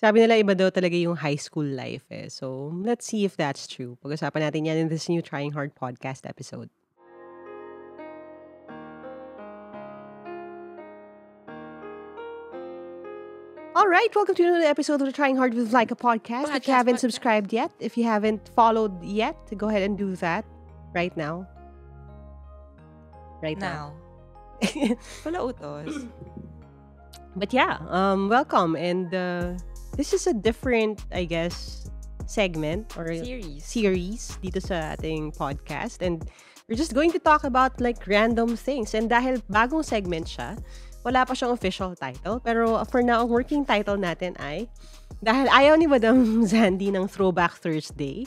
Sabi nila iba daw talaga yung high school life eh. So, let's see if that's true. Pag-usapan natin yan in this new Trying Hard podcast episode. All right, welcome to another episode of the Trying Hard with Like a podcast. podcast if you haven't subscribed yet, if you haven't followed yet, go ahead and do that right now. Right now. now. Pala utos. But yeah, um, welcome and uh, This is a different, I guess, segment or series. series dito sa ating podcast. And we're just going to talk about like random things. And dahil bagong segment siya, wala pa siyang official title. Pero for now, ang working title natin ay, dahil ayaw ni Madam Zandy ng Throwback Thursday,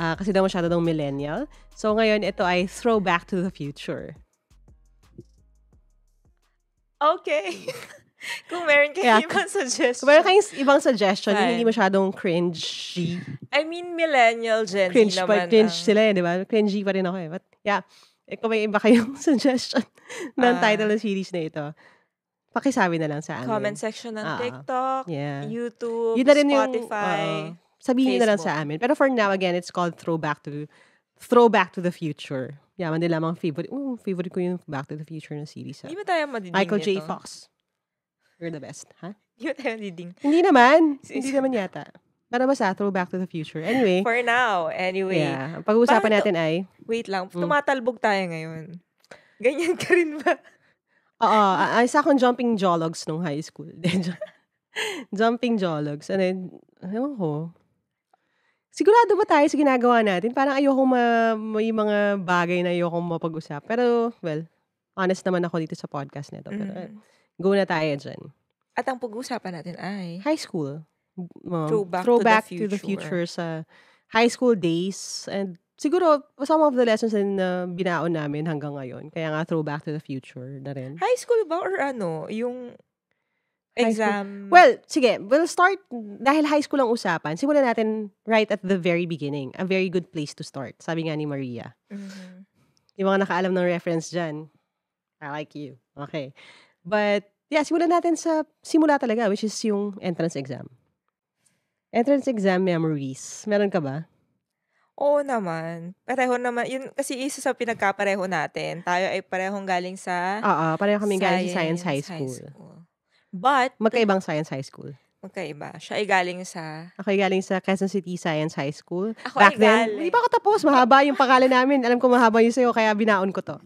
uh, kasi daw masyado daw millennial. So ngayon, ito ay Throwback to the Future. Okay. Kung meron kayong yeah. ibang suggestion. Kung meron kayong ibang suggestion, Fine. hindi masyadong cringy. I mean, millennial Gen cringe Z naman. Pa, cringe ang... Ah. sila eh, di ba? Cringy pa rin ako eh. But yeah, eh, kung may iba kayong suggestion ng uh, title ng series na ito, pakisabi na lang sa amin. Comment section ng uh, TikTok, yeah. YouTube, Yun Spotify, yung, uh, Sabihin Facebook. na lang sa amin. Pero for now, again, it's called Throwback to Throwback to the Future. Yaman yeah, din lamang favorite. Oh, favorite ko yung Back to the Future na series. Hindi ba tayo madinig Michael J. Ito? Fox. You're the best, ha? Huh? Hindi tayo reading. Hindi naman. Hindi naman yata. Para ba sa Throwback to the Future? Anyway. For now, anyway. Yeah. Ang pag-uusapan natin ay... Wait lang. Hmm. Tumatalbog tayo ngayon. Ganyan ka rin ba? Oo. Uh, sa akong jumping jologs nung high school. jumping jologs. Ano yun? Ewan ko. Sigurado ba tayo sa ginagawa natin? Parang ayoko ma- may mga bagay na ayoko mapag-usap. Pero, well, honest naman ako dito sa podcast nito. Pero, mm. Go na tayo dyan. At ang pag-uusapan natin ay... High school. Um, throwback, throwback to, the future. to the future sa high school days. And siguro, some of the lessons na uh, binaon namin hanggang ngayon. Kaya nga, throwback to the future na rin. High school ba or ano? Yung exam? Well, sige. We'll start, dahil high school ang usapan, simulan natin right at the very beginning. A very good place to start. Sabi nga ni Maria. Mm-hmm. Yung mga nakaalam ng reference dyan, I like you. Okay. But, yeah, simulan natin sa simula talaga, which is yung entrance exam. Entrance exam memories. Meron ka ba? Oo naman. Pareho naman. Yun, kasi isa sa pinagkapareho natin. Tayo ay parehong galing sa... Oo, pareho kami galing sa Science High School. High school. But... Magkaibang Science High School. Magkaiba. Siya ay galing sa... Ako ay galing sa Quezon City Science High School. Ako Back ay then, hindi pa ako tapos. Mahaba yung pangalan namin. Alam ko mahaba yung sa'yo, kaya binaon ko to.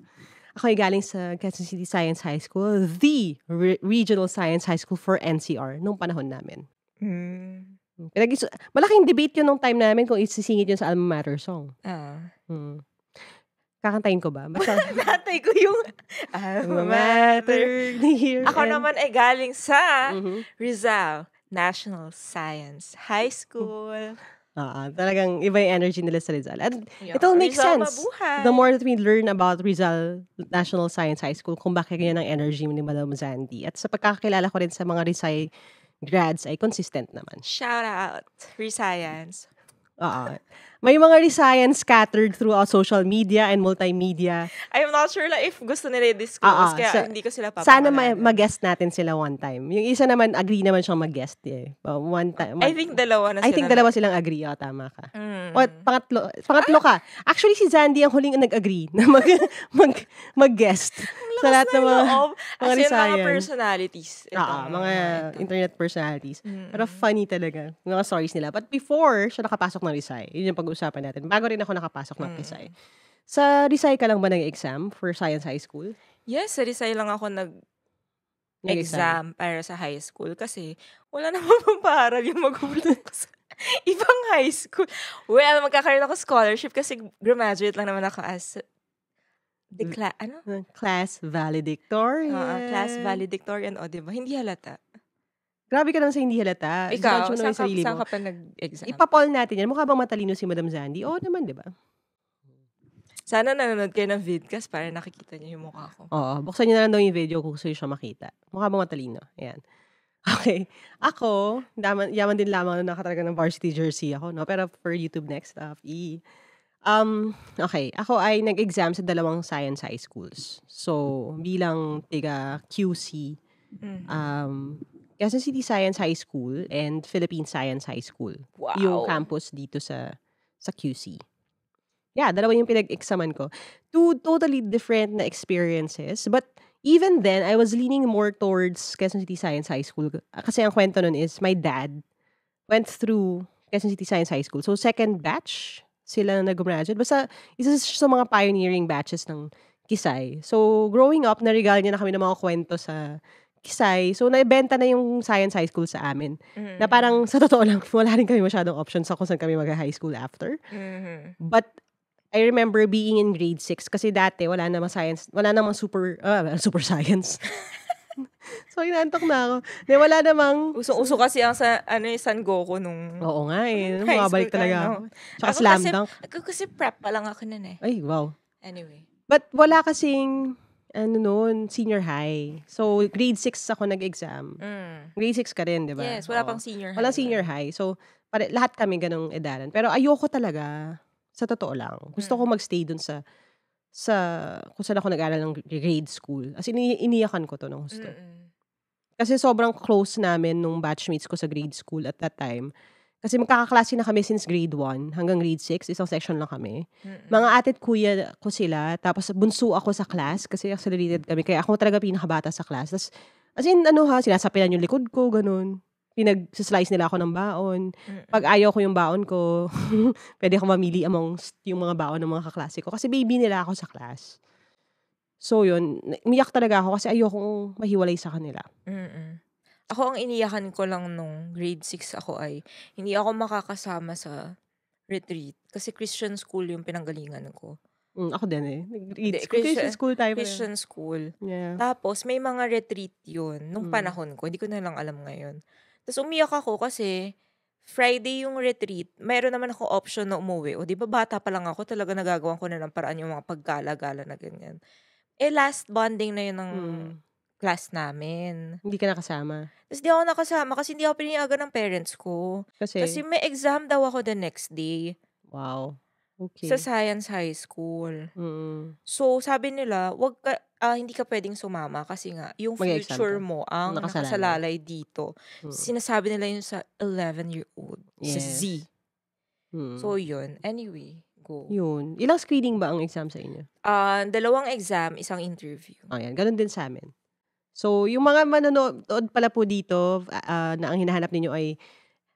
Ako ay galing sa Quezon City Science High School, the re- regional science high school for NCR nung panahon namin. Mm. Pinag- malaking debate yun nung time namin kung isisingit yun sa alma mater song. Ah. Uh. Mm. Kakantayin ko ba? Basta, Natay ko yung alma mater. Ako and... naman ay galing sa mm-hmm. Rizal National Science High School. Oo, ah, talagang iba yung energy nila sa Rizal. And yeah. it'll make Rizal sense. Mabuhay. The more that we learn about Rizal National Science High School, kung bakit ganyan ang energy ni Madam Zandy. At sa pagkakakilala ko rin sa mga Rizal grads ay consistent naman. Shout out, Rescience. Oo. May mga rescience scattered throughout social media and multimedia. I'm not sure la if gusto nila i-disclose, kaya sa, hindi ko sila papangalan. Sana ma- mag-guest natin sila one time. Yung isa naman, agree naman siyang mag-guest. Eh. One time. One, I think dalawa na sila. I think dalawa silang agree. Oh, tama ka. Mm. O, pangatlo, pangatlo ah? ka. Actually, si Zandy ang huling nag-agree na mag, mag, mag-guest sa lahat ng mga, mga mga personalities. Ito, ah, mga ito. internet personalities. Mm-hmm. Pero mm. funny talaga. Mga stories nila. But before siya nakapasok ng Rizay, yun yung pag-uusapan natin. Bago rin ako nakapasok mm-hmm. ng mm. Rizay. Sa Rizay ka lang ba nag-exam for Science High School? Yes, sa Rizay lang ako nag exam para sa high school kasi wala namang pamparal yung magulang ko sa ibang high school. Well, magkakaroon ako scholarship kasi graduate lang naman ako as The cla- ano? Class valedictorian. Oo, class valedictorian. O, di ba? Hindi halata. Grabe ka naman sa hindi halata. Ikaw, saan ka, saan ka pa nag-exam? Ipapol natin yan. Mukha bang matalino si Madam Zandy? Oo naman, di ba? Sana nanonood kayo ng vidcast para nakikita niyo yung mukha ko. Oo, buksan niyo na lang daw yung video kung gusto niyo siya makita. Mukha bang matalino. Ayan. Okay. Ako, yaman, yaman din lamang na nakatalaga ng varsity jersey ako, no? Pero for YouTube next up, uh, E. Um, okay. Ako ay nag-exam sa dalawang science high schools. So, bilang tiga QC, mm. um, Quezon City Science High School and Philippine Science High School. Wow. Yung campus dito sa sa QC. Yeah, dalawa yung pinag-examan ko. Two totally different na experiences. But even then, I was leaning more towards Quezon City Science High School. Kasi ang kwento nun is, my dad went through Quezon City Science High School. So, second batch sila na nag-graduate. Basta, isa sa mga pioneering batches ng Kisay. So, growing up, narigal niya na kami ng mga kwento sa Kisay. So, naibenta na yung science high school sa amin. Mm-hmm. Na parang, sa totoo lang, wala rin kami masyadong options sa kung saan kami mag-high school after. Mm-hmm. But, I remember being in grade 6 kasi dati wala namang science, wala namang super, uh, super science. so, inaantok na ako. Hindi, wala namang... Usong-uso kasi ang sa, ano, yung eh, San Goku nung... Oo nga eh. Hmm, nung mabalik talaga. Ano. Tsaka ako slam kasi, dunk. Ako kasi prep pa lang ako nun eh. Ay, wow. Anyway. But wala kasing ano noon, senior high. So, grade 6 ako nag-exam. Mm. Grade 6 ka rin, di ba? Yes, wala Oo. pang senior high. Wala senior high. So, pare, lahat kami ganong edaran. Pero ayoko talaga. Sa totoo lang. Gusto mm. ko magstay dun sa sa kung saan ako nag-aral ng grade school. As in, iniyakan ko to ng gusto. Kasi sobrang close namin nung batchmates ko sa grade school at that time. Kasi magkakaklase na kami since grade 1 hanggang grade 6. Isang section lang kami. Mm-mm. Mga atit kuya ko sila. Tapos bunso ako sa class kasi accelerated kami. Kaya ako talaga pinakabata sa class. Tapos, as in, ano ha, sinasapilan yung likod ko, ganun pinag-slice nila ako ng baon. Pag ayaw ko yung baon ko, pwede akong mamili amongst yung mga baon ng mga kaklase ko. Kasi baby nila ako sa class. So yun, umiyak talaga ako kasi ayaw kong mahiwalay sa kanila. Mm-mm. Ako ang iniyakan ko lang nung grade 6 ako ay hindi ako makakasama sa retreat kasi Christian school yung pinanggalingan ko. Mm, ako din eh. nag Christian, Christian school tayo. Eh. Christian school. Yeah. Tapos, may mga retreat yun. Nung mm. panahon ko, hindi ko na lang alam ngayon. Tapos umiyak ako kasi Friday yung retreat, meron naman ako option na umuwi. O di ba bata pa lang ako, talaga nagagawa ko na ng paraan yung mga paggalagala na ganyan. Eh last bonding na yun ng hmm. class namin. Hindi ka nakasama? Tapos di ako nakasama kasi hindi ako pinayagan ng parents ko. Kasi? Kasi may exam daw ako the next day. Wow. Okay. Sa science high school. Mm. So, sabi nila, wag ka, ah, hindi ka pwedeng sumama kasi nga yung mag future ka. mo ang Nakasalalay. nakasalalay dito. Mm. Sinasabi nila yun sa 11-year-old. Yes. Sa Z. Mm. So, yun. Anyway, go. Yun. Ilang screening ba ang exam sa inyo? Ah, dalawang exam, isang interview. Ayan, ah, ganun din sa amin. So, yung mga manonood pala po dito uh, na ang hinahanap ninyo ay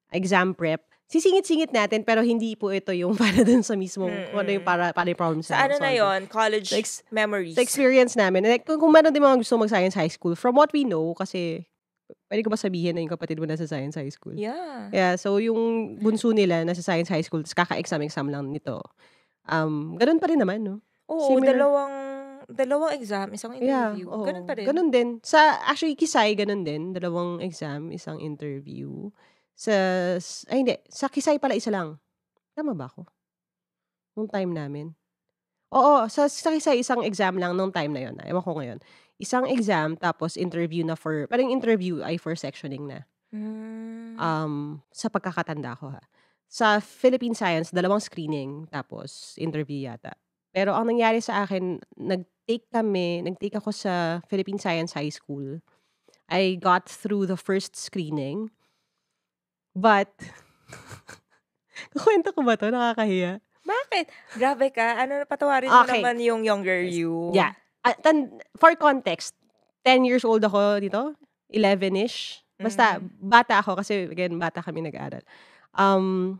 exam prep, sisingit-singit natin pero hindi po ito yung para dun sa mismo mm-hmm. ano yung para para yung problem sa so, ano na yon college ex- memories the experience namin and like, kung, kung meron din mga gusto mag science high school from what we know kasi pwede ko ba sabihin na yung kapatid mo nasa science high school yeah yeah so yung bunso nila nasa science high school tapos kaka-exam exam lang nito um ganun pa rin naman no oo Similar. dalawang dalawang exam, isang interview. Yeah, oo. Ganun pa rin. Ganun din. Sa, actually, Kisay, ganun din. Dalawang exam, isang interview. Sa, ay hindi, sa Kisay pala isa lang. Tama ba ako? Nung time namin. Oo, sa, sa Kisay isang exam lang nung time na yon. Ah. Ewan ko ngayon. Isang exam, tapos interview na for, parang interview ay for sectioning na. Mm. Um, sa pagkakatanda ko ha. Sa Philippine Science, dalawang screening, tapos interview yata. Pero ang nangyari sa akin, nag-take kami, nag-take ako sa Philippine Science High School. I got through the first screening. But, kukwento ko ba to? Nakakahiya. Bakit? Grabe ka. Ano, patawarin mo naman yung younger you. Yeah. Uh, for context, 10 years old ako dito. 11-ish. Basta, mm-hmm. bata ako kasi, again, bata kami nag-aaral. Um,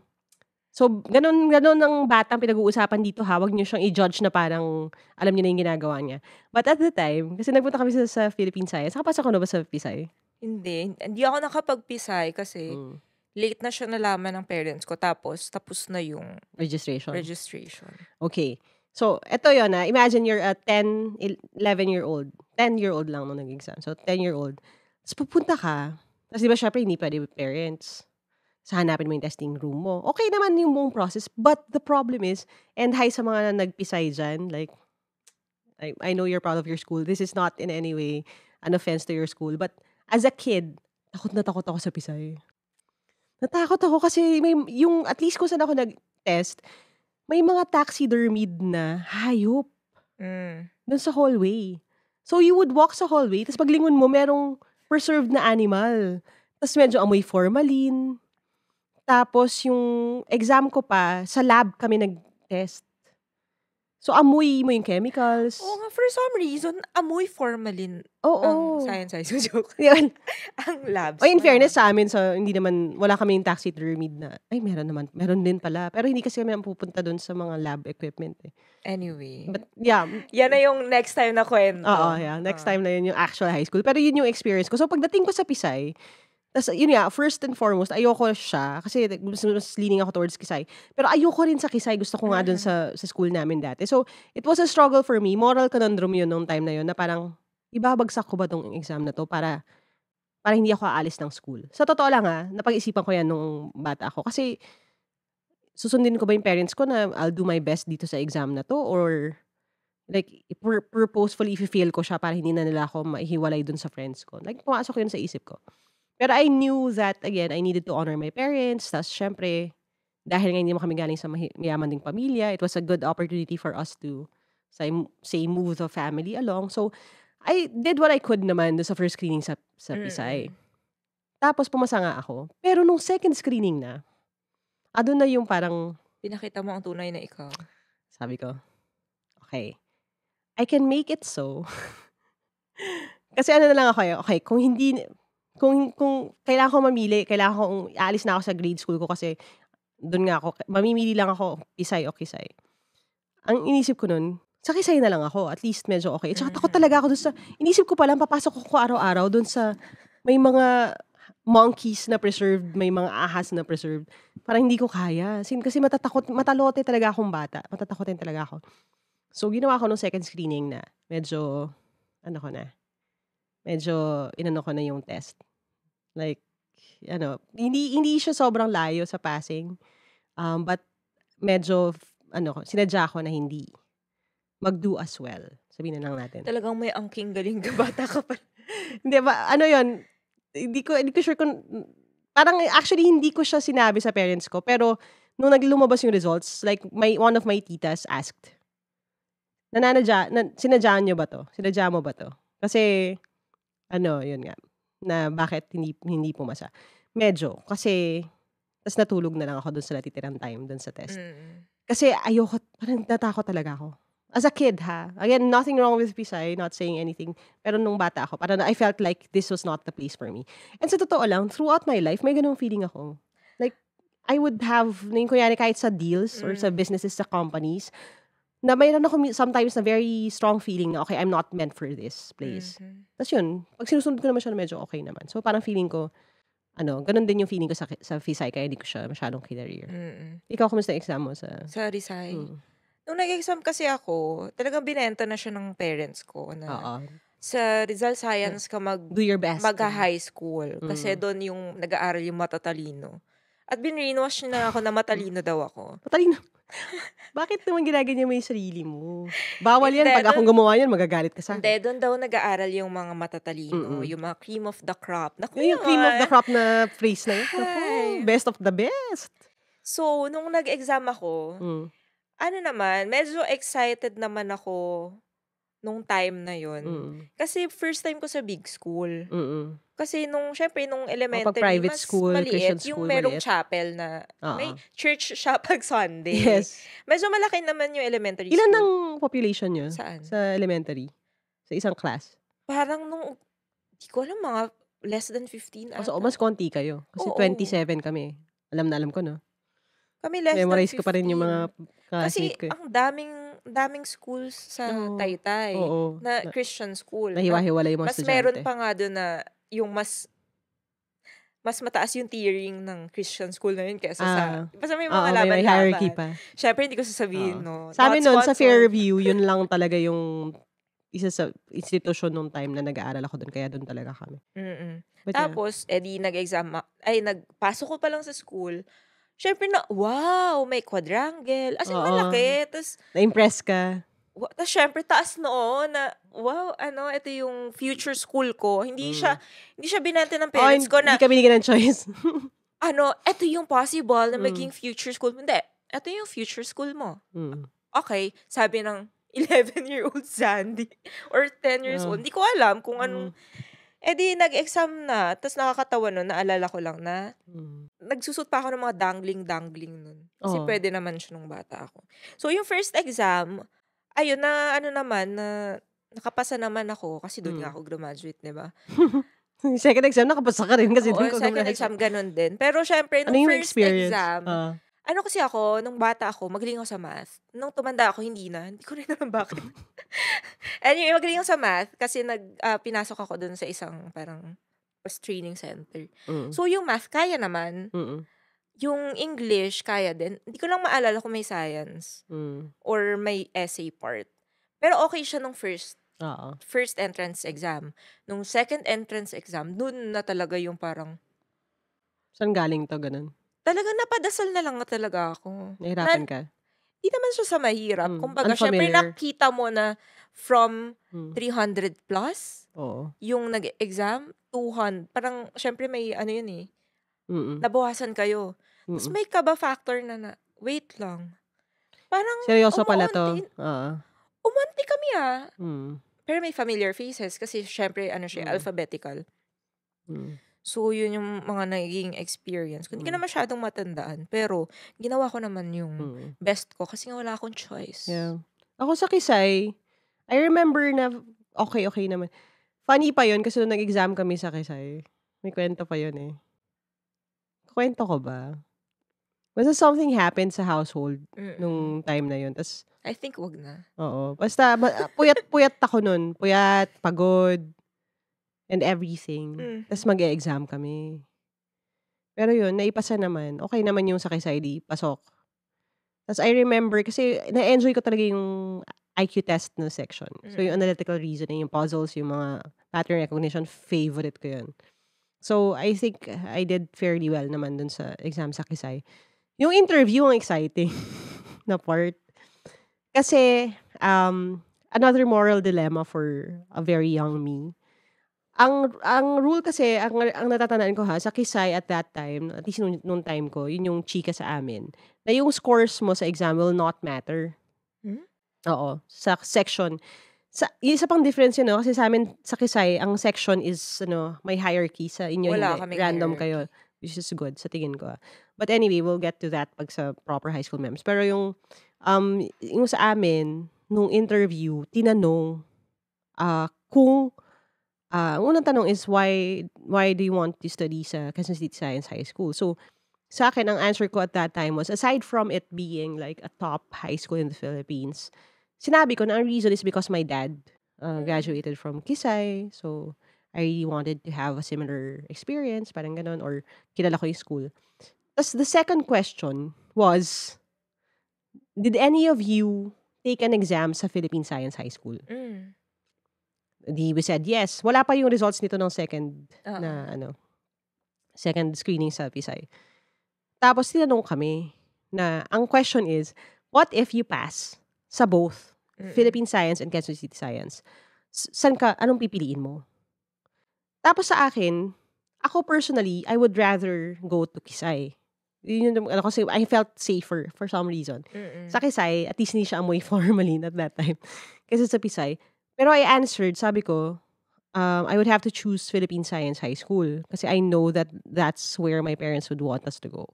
so, ganun, ganun ang batang pinag-uusapan dito ha. Huwag niyo siyang i-judge na parang alam niyo na yung ginagawa niya. But at the time, kasi nagpunta kami sa, sa Philippine Science. Nakapasok ko na ba sa Pisay? Hindi. Hindi ako nakapag-Pisay kasi mm late na siya nalaman ng parents ko. Tapos, tapos na yung registration. registration. Okay. So, eto yon na. Ah, imagine you're a 10, 11-year-old. 10-year-old lang nung nag-exam. So, 10-year-old. Tapos pupunta ka. Tapos di ba syempre hindi pwede parents. So, hanapin mo yung testing room mo. Okay naman yung buong process. But the problem is, and hi sa mga na nagpisay dyan, like, I, I know you're proud of your school. This is not in any way an offense to your school. But as a kid, takot na takot ako sa pisay. Natakot ako kasi may yung at least kung saan ako nag-test, may mga taxidermied na hayop. Mm. Doon sa hallway. So you would walk sa hallway, tapos paglingon mo, merong preserved na animal. Tapos medyo amoy formalin. Tapos yung exam ko pa, sa lab kami nag-test. So, amoy mo yung chemicals. Oo nga, for some reason, amoy formalin Oo. ang science high school joke. Yun. ang labs. O, in fairness sa amin, so, hindi naman, wala kami yung taxidermied na, ay, meron naman, meron din pala. Pero hindi kasi kami ang pupunta doon sa mga lab equipment eh. Anyway. But, yeah. Yan na yung next time na kwento. Oo, yeah. Next uh. time na yun yung actual high school. Pero yun yung experience ko. So, pagdating ko sa Pisay, tapos, yun nga, first and foremost, ayoko siya. Kasi mas, mas leaning ako towards Kisay. Pero ayoko rin sa Kisay. Gusto ko nga dun mm. sa, sa school namin dati. So, it was a struggle for me. Moral conundrum yun nung time na yun na parang, ibabagsak ko ba tong exam na to para para hindi ako aalis ng school. Sa totoo lang ha, ah, napag-isipan ko yan nung bata ako. Kasi, susundin ko ba yung parents ko na I'll do my best dito sa exam na to? Or, like, pur- purposefully, if fail ko siya para hindi na nila ako maihiwalay dun sa friends ko. Like, pumasok yun sa isip ko. Pero I knew that, again, I needed to honor my parents. Tapos, syempre, dahil nga hindi mo kami galing sa mahi- mayaman ding pamilya, it was a good opportunity for us to say, say move the family along. So, I did what I could naman do sa first screening sa, sa Pisay. Mm. Tapos, pumasa nga ako. Pero nung second screening na, adun na yung parang... Pinakita mo ang tunay na ikaw. Sabi ko, okay, I can make it so. Kasi ano na lang ako, okay, kung hindi, kung, kung kailangan ko mamili, kailangan ko, aalis na ako sa grade school ko kasi doon nga ako, mamimili lang ako Pisay o Kisay. Ang inisip ko noon, sa Kisay na lang ako. At least medyo okay. Tsaka takot talaga ako doon sa, inisip ko pa lang, papasok ko araw-araw doon sa, may mga monkeys na preserved, may mga ahas na preserved. Parang hindi ko kaya. Kasi matatakot, matalote talaga akong bata. Matatakotin talaga ako. So, ginawa ko nung second screening na medyo, ano ko na, medyo inano ko na yung test. Like, ano, hindi, hindi siya sobrang layo sa passing. Um, but medyo, ano, sinadya ko na hindi mag-do as well. Sabihin na lang natin. Talagang may angking galing ka bata ka pa. hindi ba, ano yon hindi ko, hindi ko sure kung, parang actually hindi ko siya sinabi sa parents ko, pero nung naglumabas yung results, like my, one of my titas asked, nananadya, na, sinadya niyo ba to? Sinadya mo ba to? Kasi, ano, yun nga na bakit hindi hindi pumasa. Medyo kasi tas natulog na lang ako dun sa natitirang time dun sa test. Mm. Kasi ayoko, parang natakot talaga ako. As a kid, ha? Again, nothing wrong with Pisay, not saying anything. Pero nung bata ako, parang I felt like this was not the place for me. And sa totoo lang, throughout my life, may ganung feeling ako. Like, I would have, na yung kunyari kahit sa deals mm. or sa businesses, sa companies, na mayroon ako sometimes na very strong feeling na, okay, I'm not meant for this place. Mm-hmm. Tapos yun, pag sinusunod ko naman siya medyo okay naman. So parang feeling ko, ano, ganun din yung feeling ko sa, sa Fisay, kaya hindi ko siya masyadong kinarier. Mm-hmm. Ikaw, kumusta exam mo sa... Sa Visay? Mm. Nung nag-exam kasi ako, talagang binenta na siya ng parents ko na... Oo. Sa Rizal Science ka mag... Do your best. Mag-high mm. school. Mm. Kasi doon yung nag-aaral yung matatalino. At binreenwash na ako na matalino mm. daw ako. Matalino? Bakit naman ginaganyan mo yung sarili mo? Bawal yan. Pag akong gumawa yan, magagalit ka sa akin. Hindi, doon daw nag-aaral yung mga matatalino, Mm-mm. yung mga cream of the crop. Naku, Yung, yung cream of the crop na phrase na yun. Naku, best of the best. So, nung nag-exam ako, Mm. ano naman, medyo excited naman ako nung time na yun. Mm. Kasi first time ko sa big school. Mm-mm. Kasi nung, syempre, nung oh, elementary, o, private mas school, maliit, school, yung merong maliit. chapel na, uh-huh. may church siya pag Sunday. Yes. Medyo malaki naman yung elementary Ilan school. Ilan ang population nyo? Saan? Sa elementary? Sa isang class? Parang nung, di ko alam, mga less than 15 ata. So, oh, mas konti kayo. Kasi oo, 27 oo. kami. Alam na alam ko, no? Kami less Memorize than 15. ko pa rin yung mga classmate Kasi ko. Kasi eh. ang daming daming schools sa oh, Taytay oo, na Christian school. Nahiwa-hiwalay mo Mas meron pa nga doon na yung mas mas mataas yung tiering ng Christian school na yun kaysa uh, sa... Ah. Basta may mga uh, laban-laban. May hierarchy pa. Siyempre, hindi ko sasabihin, uh, no. Sa amin noon, sa Fairview, yun lang talaga yung isa sa institusyon nung time na nag-aaral ako doon. Kaya doon talaga kami. mm But Tapos, yeah. edi nag-exam... Ay, nagpasok ko pa lang sa school. syempre na, wow, may quadrangle. As in, malaki. Tapos... Na-impress ka. Tapos syempre, taas noon na, wow, ano, ito yung future school ko. Hindi mm. siya, hindi siya binante ng parents oh, ko na. Hindi kami binigyan ng choice. ano, ito yung possible na mm. maging mm. future school. Hindi, ito yung future school mo. Mm. Okay, sabi ng 11-year-old Sandy or 10 years yeah. old. Hindi ko alam kung mm. anong... Mm. Eh di, nag-exam na. Tapos nakakatawa nun, naalala ko lang na mm. nagsusot pa ako ng mga dangling-dangling noon. Kasi oh. pwede naman siya nung bata ako. So, yung first exam, Ayun na ano naman na nakapasa naman ako kasi doon mm. nga ako graduate, 'di ba? second exam nakapasa ka rin kasi doon ko second exam ganun din. Pero syempre nung ano first experience? exam, uh. ano kasi ako nung bata ako, magaling ako sa math. Nung tumanda ako hindi na, hindi ko rin alam bakit. anyway, magaling ako sa math kasi nag uh, pinasok ako doon sa isang parang training center. Mm. So yung math kaya naman. Mm-mm. Yung English, kaya din. Hindi ko lang maalala kung may science mm. or may essay part. Pero okay siya nung first Uh-oh. first entrance exam. Nung second entrance exam, dun na talaga yung parang... Saan galing to, ganun? Talaga napadasal na lang talaga ako. Nahirapan na, ka? Di naman siya sa mahirap. Mm, Kumbaga, syempre nakita mo na from mm. 300 plus, Oo. yung nag-exam, 200. Parang, syempre may ano yun eh. Mm-mm. Nabawasan kayo. Tapos may kaba factor na na, wait lang. Parang, Seryoso pala to. Uh. Umanti kami ah. Mm. Pero may familiar faces kasi syempre, ano siya, mm. alphabetical. Mm. So, yun yung mga naging experience. Hindi mm. ko na mm. masyadong matandaan. Pero, ginawa ko naman yung mm. best ko kasi nga wala akong choice. Yeah. Ako sa Kisay, I remember na okay-okay naman. Funny pa yun kasi nung nag-exam kami sa Kisay, may kwento pa yun eh. Kwento ko ba? Basta something happened sa household mm nung time na yun. Tapos, I think wag na. oo. Basta, puyat-puyat ako nun. Puyat, pagod, and everything. Mm. Tapos mag-e-exam kami. Pero yun, naipasa naman. Okay naman yung sa Kisaidi, pasok. Tapos I remember, kasi na-enjoy ko talaga yung IQ test na section. Mm. So yung mm. analytical reasoning, yung puzzles, yung mga pattern recognition, favorite ko yun. So I think I did fairly well naman dun sa exam sa Kisay. Yung interview ang exciting na part. Kasi, um, another moral dilemma for a very young me. Ang ang rule kasi, ang, ang natatandaan ko ha, sa Kisay at that time, at least nung, nung time ko, yun yung chika sa amin, na yung scores mo sa exam will not matter. Hmm? Oo, sa section. Sa, isa pang difference yun, no? kasi sa amin, sa Kisay, ang section is, ano, may hierarchy sa inyo. Wala hindi, random hierarchy. kayo. Which is good, sa tingin ko. Ha? Ah. But anyway, we'll get to that pag sa proper high school memes. Pero yung, um, yung sa amin, nung interview, tinanong uh, kung uh, unang tanong is why why do you want to study sa Quezon City Science High School? So, sa akin, ang answer ko at that time was, aside from it being like a top high school in the Philippines, sinabi ko na ang reason is because my dad uh, graduated from Kisay. So, I really wanted to have a similar experience, parang ganun, or kilala ko yung school. Tapos the second question was, did any of you take an exam sa Philippine Science High School? Mm. Di, we said yes. Wala pa yung results nito ng second uh-huh. na ano, second screening sa PSI. Tapos tinanong kami na ang question is, what if you pass sa both mm Philippine Science and Quezon City Science? San ka, anong pipiliin mo? Tapos sa akin, ako personally, I would rather go to Kisay. Yun yung, ano, kasi I felt safer for some reason. Mm-mm. Sa Kisay, at least hindi siya amoy formalin at that time. kasi sa Pisay. Pero I answered, sabi ko, um, I would have to choose Philippine Science High School kasi I know that that's where my parents would want us to go.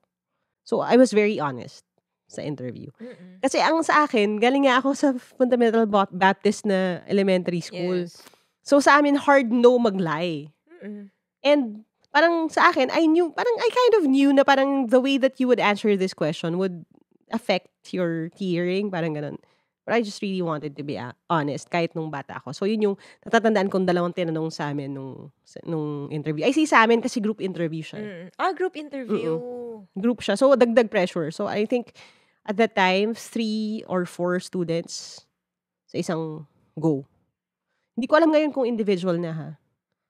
So I was very honest sa interview. Mm-mm. Kasi ang sa akin, galing nga ako sa Fundamental Baptist na elementary school. Yes. So sa amin, hard no mag-lie. Mm-mm. And parang sa akin, I knew, parang I kind of knew na parang the way that you would answer this question would affect your hearing, parang ganun. But I just really wanted to be uh, honest kahit nung bata ako. So yun yung natatandaan kong dalawang tinanong sa amin nung, nung interview. I see sa amin kasi group interview siya. Mm. Ah, group interview. Mm-mm. Group siya. So dagdag pressure. So I think at that time, three or four students sa isang go. Hindi ko alam ngayon kung individual na ha.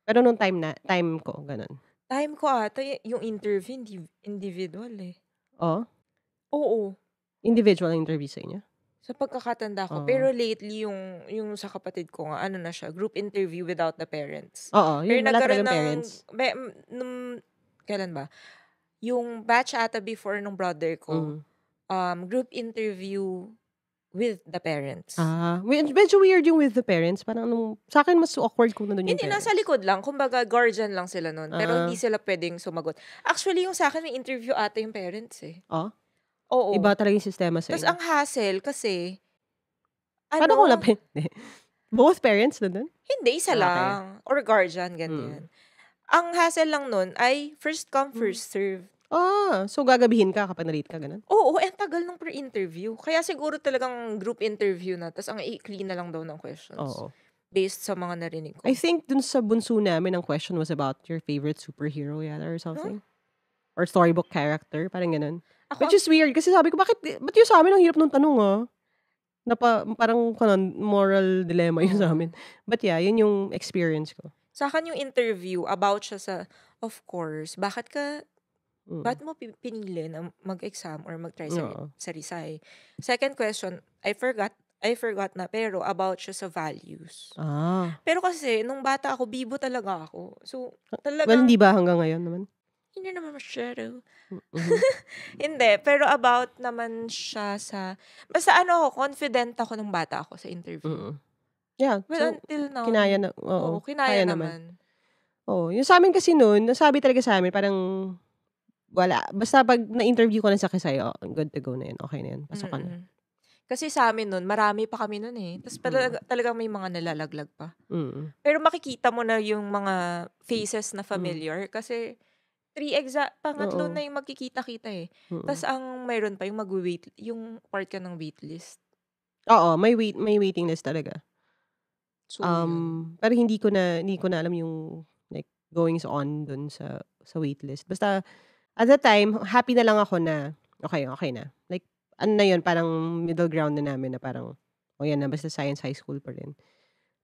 Pero nung time na, time ko, ganun. Time ko ata y- yung interview, hindi individual eh. Oh? Oo. Individual ang interview sa inyo? Sa pagkakatanda ko. Oh. Pero lately, yung, yung sa kapatid ko nga, ano na siya, group interview without the parents. Oo, yun Pero wala nagkaroon talagang ng, parents. May, kailan ba? Yung batch ata before nung brother ko, Mm. um, group interview with the parents. Ah, medyo weird yung with the parents. Parang nung, sa akin mas awkward kung nandun yung Hindi, parents. nasa likod lang. Kumbaga, guardian lang sila nun. Pero ah. hindi sila pwedeng sumagot. Actually, yung sa akin, may interview ata yung parents eh. Oh, Oo. iba talaga yung sistema sa Tapos ang hassle kasi, ano, Paano kung wala Both parents nandun? hindi, isa ah, Okay. lang. Or guardian, ganyan. Hmm. Ang hassle lang nun ay first come, first hmm. serve. Ah, so gagabihin ka kapag na-late ka, ganun? Oo, eh, ang tagal ng pre interview. Kaya siguro talagang group interview na, tapos ang i-clean na lang daw ng questions. Oo. Based sa mga narinig ko. I think dun sa bunso namin, ang question was about your favorite superhero yata or something. Huh? Or storybook character, parang ganun. Ako, Which is weird, kasi sabi ko, bakit, ba't yung sa amin ang hirap nung tanong, ah? Na pa, parang kanon, moral dilemma yun sa amin. But yeah, yun yung experience ko. Sa akin yung interview, about siya sa, of course, bakit ka Mm. Ba't mo pinili na mag-exam or mag-try sa, no. sa Risay? Second question, I forgot I forgot na, pero about siya sa values. Ah. Pero kasi, nung bata ako, bibo talaga ako. So, ah, talaga... Well, hindi ba hanggang ngayon naman? Hindi naman masyado. hindi, pero about naman siya sa... Basta ano, ako, confident ako nung bata ako sa interview. Mm-hmm. Yeah. Well, so, until now. Kinaya na. Oo, oo kinaya, kinaya naman. naman. Oo. Yung sa amin kasi noon, nasabi talaga sa amin, parang wala. Basta pag na-interview ko na sa Kisayo, oh, good to go na yun. Okay na yun. Pasok ka na. Kasi sa amin nun, marami pa kami nun eh. Tapos mm. talaga, mm. talagang may mga nalalaglag pa. Mm. Pero makikita mo na yung mga faces na mm. familiar. Mm. Kasi three exact, pangatlo Oo. na yung magkikita-kita eh. Mm. Tapos ang mayroon pa yung mag-wait, yung part ka ng waitlist. Oo, may wait may waiting list talaga. So, um, pero hindi ko na hindi ko na alam yung like goings on dun sa sa waitlist. Basta at the time, happy na lang ako na, okay, okay na. Like, ano na yun, parang middle ground na namin na parang, o oh yan na, basta science high school pa rin.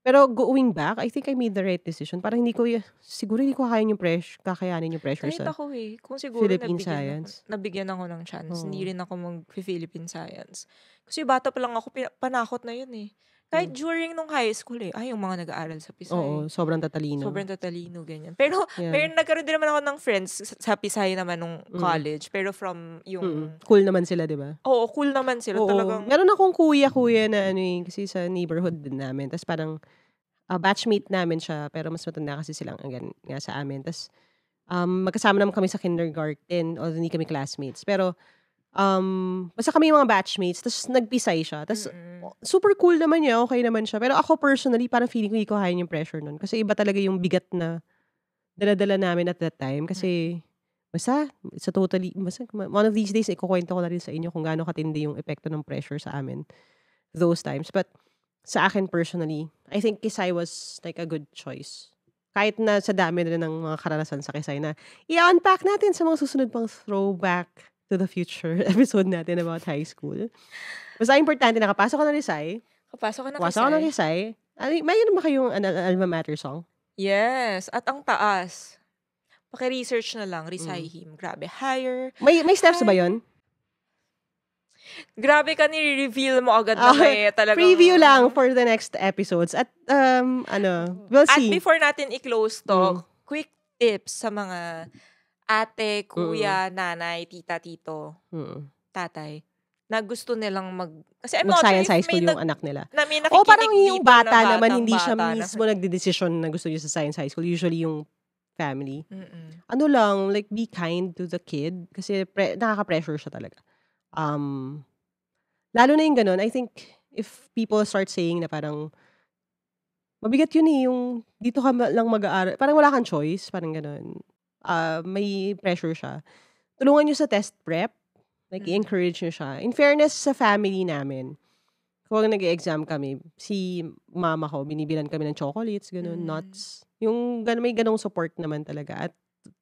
Pero going back, I think I made the right decision. Parang hindi ko, siguro hindi ko kakayanin yung pressure, kakayanin yung pressure Kahit sa ako eh. Kung siguro Philippine nabigyan, science. nabigyan ako ng chance, oh. hindi rin ako mag-Philippine science. Kasi bata pa lang ako, panakot na yun eh. Kahit mm. during nung high school eh. Ay, yung mga nag-aaral sa Pisay. Oo, sobrang tatalino. Sobrang tatalino, ganyan. Pero, yeah. pero nagkaroon din naman ako ng friends sa Pisay naman nung mm. college. Pero from yung... Mm. Cool naman sila, di ba? Oo, cool naman sila. Oo. Talagang... Meron akong kuya-kuya na ano yung, eh, kasi sa neighborhood din namin. Tapos parang uh, batchmate namin siya. Pero mas matanda kasi silang again, nga sa amin. Tapos um, magkasama naman kami sa kindergarten. Although hindi kami classmates. Pero Um, basta kami yung mga batchmates, tapos nag-Pisay siya. Tapos, mm-hmm. super cool naman niya, okay naman siya. Pero ako personally, parang feeling ko hindi ko kaya yung pressure nun. Kasi iba talaga yung bigat na daladala namin at that time. Kasi, mm. basta, sa totally, basta, one of these days, ikukwento ko na rin sa inyo kung gaano katindi yung epekto ng pressure sa amin those times. But, sa akin personally, I think Kisay was like a good choice kahit na sa dami na ng mga karanasan sa Kisay na i-unpack natin sa mga susunod pang throwback to the future episode natin about high school. Basta importante, nakapasok ka na Rizay. Kapasok ka na Kapasok ka na Rizay. Ay, mayroon ba kayong an- alma mater song? Yes. At ang taas. Paki-research na lang. Rizay mm. him. Grabe. Higher. May, may steps higher. ba yon? Grabe ka, nire-reveal mo agad na okay. Ah, eh. talaga. preview lang for the next episodes. At, um, ano, we'll see. At before natin i-close to, mm. quick tips sa mga ate, kuya, mm. nanay, tita, tito, mm. tatay na gusto nilang mag kasi I'm mag science high school yung nag, anak nila. Na may o parang yung bata na naman hindi siya bata mismo na. nagdedesisyon na gusto niya sa science high school. Usually yung family. Mm-mm. Ano lang like be kind to the kid kasi pre- nakaka-pressure siya talaga. Um lalo na yung ganun, I think if people start saying na parang mabigat yun eh, yung dito ka lang mag-aaral. Parang wala kang choice, parang ganun uh, may pressure siya, tulungan nyo sa test prep. Like, mm. encourage nyo siya. In fairness sa family namin, kung nag-exam kami, si mama ko, binibilan kami ng chocolates, ganun, mm. nuts. Yung gan may ganong support naman talaga. At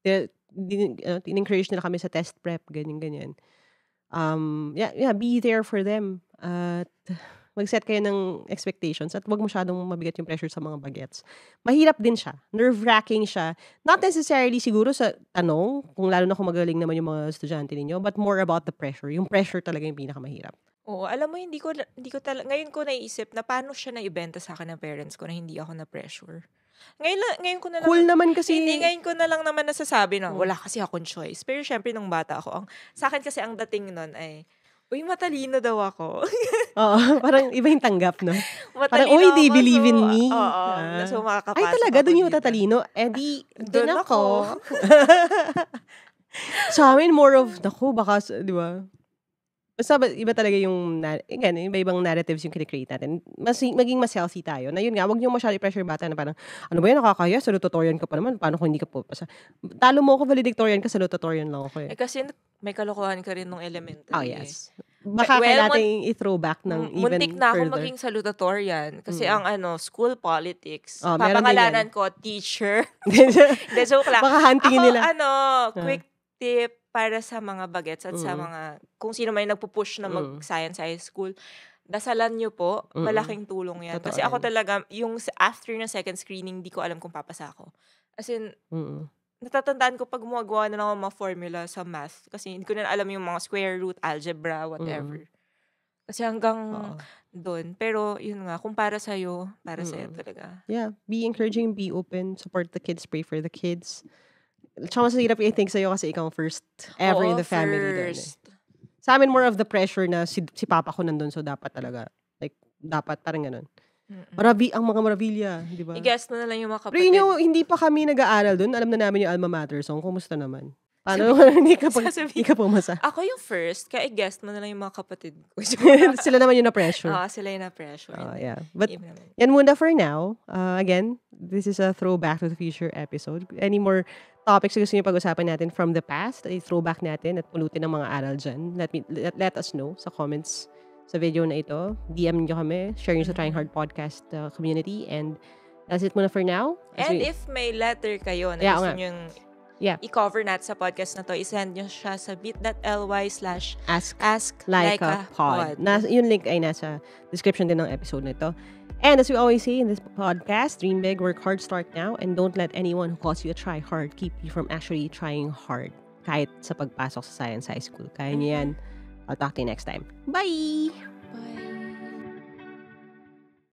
eh, in ano, encourage nila kami sa test prep, ganyan-ganyan. Um, yeah, yeah, be there for them. At uh, mag-set kayo ng expectations at huwag masyadong mabigat yung pressure sa mga bagets. Mahirap din siya. Nerve-wracking siya. Not necessarily siguro sa tanong, kung lalo na kung magaling naman yung mga estudyante ninyo, but more about the pressure. Yung pressure talaga yung pinakamahirap. Oo, alam mo, hindi ko, hindi ko talaga, ngayon ko naiisip na paano siya naibenta sa akin ng parents ko na hindi ako na-pressure. Ngayon, ngayon ko na lang. Cool naman kasi. Hindi, ngayon ko na lang naman nasasabi na hmm. wala kasi akong choice. Pero syempre, nung bata ako, ang, sa akin kasi ang dating nun ay, uy, matalino daw ako. Oo, parang iba yung tanggap, no? Matalino parang, uy, they believe so, in me. Oo, ah. so Ay, talaga, doon yung matatalino? Eh di, doon ako. Sa amin, more of, naku, baka, di ba, Basta ba, iba talaga yung, na- again, iba-ibang narratives yung kinikreate natin. Mas, maging mas healthy tayo. Na yun nga, wag niyo masyado i-pressure bata na parang, ano ba yun, nakakaya, salutatorian ka pa naman, paano kung hindi ka po? Basta, talo mo ako valedictorian ka, salutatorian lang ako eh. eh kasi may kalokohan ka rin nung elementary. Oh, eh. yes. Baka well, kaya natin i throwback back ng mm, even muntik na further. ako maging salutatorian kasi mm. ang ano, school politics, oh, papangalanan ko, teacher. De, joke lang. Baka hunting ako, nila. ano, ah. quick tip, para sa mga bagets at mm. sa mga kung sino may nagpo-push na mag-science mm. high school dasalan nyo po, mm. malaking tulong yan. Totoo. Kasi ako talaga, yung after ng second screening, di ko alam kung papasa ako. As in, Mm-mm. natatandaan ko pag gumagawa na ako mga formula sa math. Kasi hindi ko na alam yung mga square root, algebra, whatever. Mm-mm. Kasi hanggang doon. Pero yun nga, kung para sa'yo, para mm-hmm. sa'yo mm. talaga. Yeah, be encouraging, be open, support the kids, pray for the kids. Tsaka mas hirap i-think sa'yo kasi ikaw ang first ever Oo, in the family. Doon, eh. Sa amin, more of the pressure na si, si papa ko nandun, so dapat talaga. Like, dapat, parang ganun. Maravi, ang mga Maravilla, di ba? I-guess na na lang yung mga kapatid. Pero yung, hindi pa kami nag-aaral doon. Alam na namin yung alma mater So, Kumusta naman? Paano hindi ka pag, Sasabihin- hindi ka pumasa? Ako yung first, kaya i-guess mo na lang yung mga kapatid ko. Sila naman yung na-pressure. Ah, sila yung na-pressure. Oh, yeah. But yan muna for now. Uh, again, this is a throwback to the future episode. Any more topics na gusto niyo pag-usapan natin from the past, ay throwback natin at pulutin ng mga aral dyan, let, me, let, let us know sa comments sa video na ito. DM niyo kami, share niyo sa Trying Hard Podcast uh, community, and that's it muna for now. As and we, if may letter kayo na yeah, gusto niyo yeah. i-cover natin sa podcast na to, isend nyo siya sa bit.ly slash ask, ask like, like a, a pod. pod. Nas, yung link ay nasa description din ng episode na ito. And as we always say in this podcast, dream big, work hard, start now, and don't let anyone who calls you a try hard keep you from actually trying hard kahit sa pagpasok sa science high school. Kaya niyan. I'll talk to you next time. Bye! Bye!